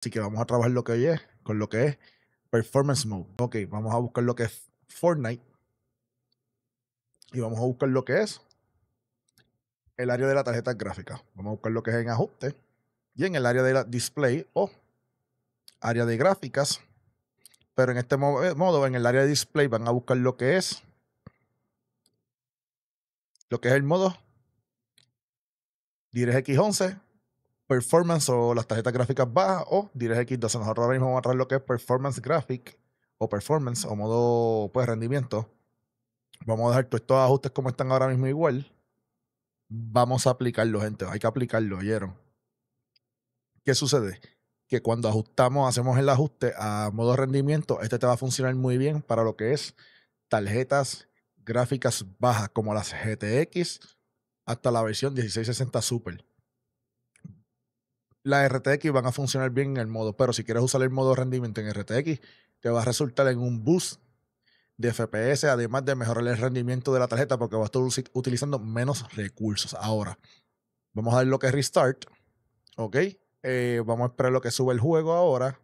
Así que vamos a trabajar lo que es, con lo que es Performance Mode. Ok, vamos a buscar lo que es Fortnite. Y vamos a buscar lo que es el área de la tarjeta gráfica. Vamos a buscar lo que es en ajuste. Y en el área de la display o área de gráficas. Pero en este eh, modo, en el área de display, van a buscar lo que es. Lo que es el modo DirectX 11 performance o las tarjetas gráficas bajas o DirectX 12. Nosotros ahora mismo vamos a traer lo que es performance graphic o performance o modo pues rendimiento. Vamos a dejar todos estos ajustes como están ahora mismo igual. Vamos a aplicarlo, gente. Hay que aplicarlo, ¿oyeron? ¿Qué sucede? Que cuando ajustamos, hacemos el ajuste a modo rendimiento, este te va a funcionar muy bien para lo que es tarjetas gráficas bajas como las GTX hasta la versión 1660 Super las RTX van a funcionar bien en el modo, pero si quieres usar el modo rendimiento en RTX, te va a resultar en un boost de FPS, además de mejorar el rendimiento de la tarjeta porque vas a estar utilizando menos recursos. Ahora, vamos a ver lo que es restart, ¿ok? Eh, vamos a esperar lo que sube el juego ahora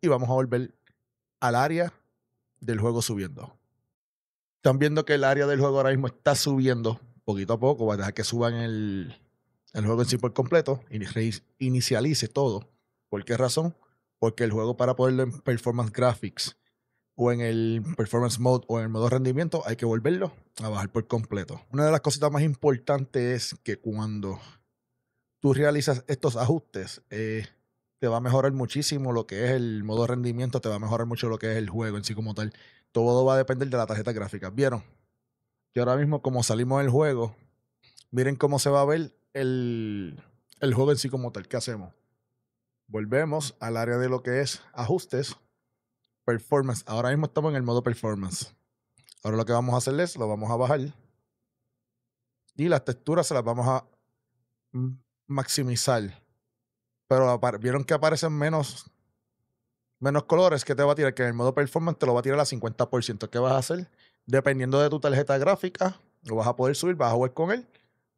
y vamos a volver al área del juego subiendo. Están viendo que el área del juego ahora mismo está subiendo poquito a poco, va a dejar que suban el, el juego en sí por completo y inicialice todo. ¿Por qué razón? Porque el juego para ponerlo en performance graphics o en el performance mode o en el modo rendimiento hay que volverlo a bajar por completo. Una de las cositas más importantes es que cuando tú realizas estos ajustes, eh, te va a mejorar muchísimo lo que es el modo rendimiento, te va a mejorar mucho lo que es el juego en sí como tal. Todo va a depender de la tarjeta gráfica. ¿Vieron? Y ahora mismo como salimos del juego, miren cómo se va a ver el, el juego en sí como tal. que hacemos? Volvemos al área de lo que es ajustes, performance. Ahora mismo estamos en el modo performance. Ahora lo que vamos a hacer es, lo vamos a bajar. Y las texturas se las vamos a maximizar. Pero vieron que aparecen menos, menos colores que te va a tirar, que en el modo performance te lo va a tirar a 50%. ¿Qué vas a hacer? Dependiendo de tu tarjeta gráfica, lo vas a poder subir, vas a jugar con él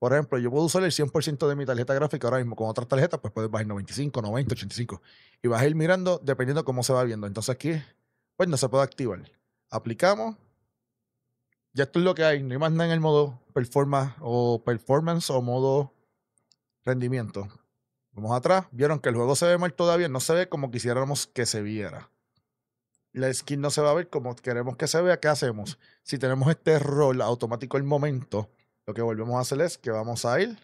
por ejemplo, yo puedo usar el 100% de mi tarjeta gráfica ahora mismo. Con otras tarjetas, pues puedes bajar 95, 90, 85. Y vas a ir mirando dependiendo cómo se va viendo. Entonces aquí, pues no se puede activar. Aplicamos. Ya esto es lo que hay. No hay más nada en el modo performance o, performance, o modo rendimiento. Vamos atrás. Vieron que el juego se ve mal todavía. No se ve como quisiéramos que se viera. La skin no se va a ver como queremos que se vea. ¿Qué hacemos? Si tenemos este rol automático el momento lo que volvemos a hacer es que vamos a ir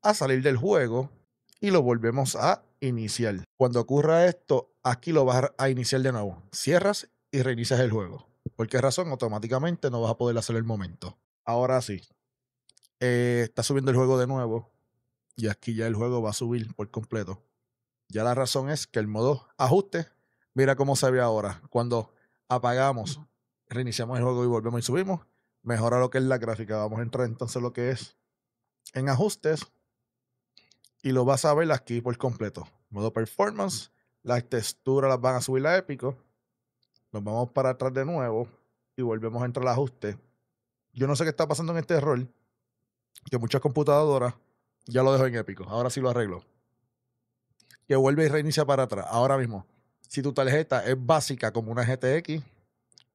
a salir del juego y lo volvemos a iniciar. Cuando ocurra esto, aquí lo vas a iniciar de nuevo. Cierras y reinicias el juego. ¿Por qué razón? Automáticamente no vas a poder hacer el momento. Ahora sí. Eh, está subiendo el juego de nuevo. Y aquí ya el juego va a subir por completo. Ya la razón es que el modo ajuste, mira cómo se ve ahora. Cuando apagamos, reiniciamos el juego y volvemos y subimos, mejora lo que es la gráfica. Vamos a entrar entonces lo que es en ajustes y lo vas a ver aquí por completo. Modo performance, las texturas las van a subir a épico. Nos vamos para atrás de nuevo y volvemos a entrar al ajuste. Yo no sé qué está pasando en este error, que muchas computadoras ya lo dejo en épico. Ahora sí lo arreglo. Que vuelve y reinicia para atrás. Ahora mismo, si tu tarjeta es básica como una GTX,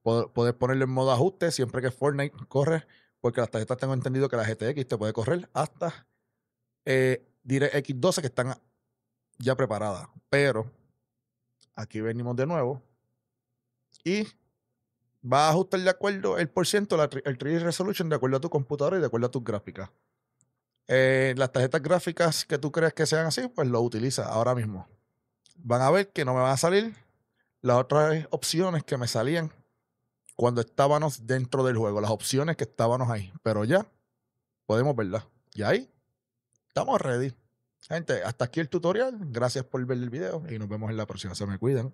poder ponerlo en modo ajuste siempre que Fortnite corre, porque las tarjetas tengo entendido que la GTX te puede correr hasta eh, DirectX 12 que están ya preparadas. Pero aquí venimos de nuevo y va a ajustar de acuerdo el por ciento, el 3D resolution de acuerdo a tu computadora y de acuerdo a tus gráficas. Eh, las tarjetas gráficas que tú crees que sean así, pues lo utiliza ahora mismo. Van a ver que no me van a salir las otras opciones que me salían cuando estábamos dentro del juego, las opciones que estábamos ahí. Pero ya, podemos verla. Y ahí, estamos ready. Gente, hasta aquí el tutorial. Gracias por ver el video y nos vemos en la próxima. Se me cuidan.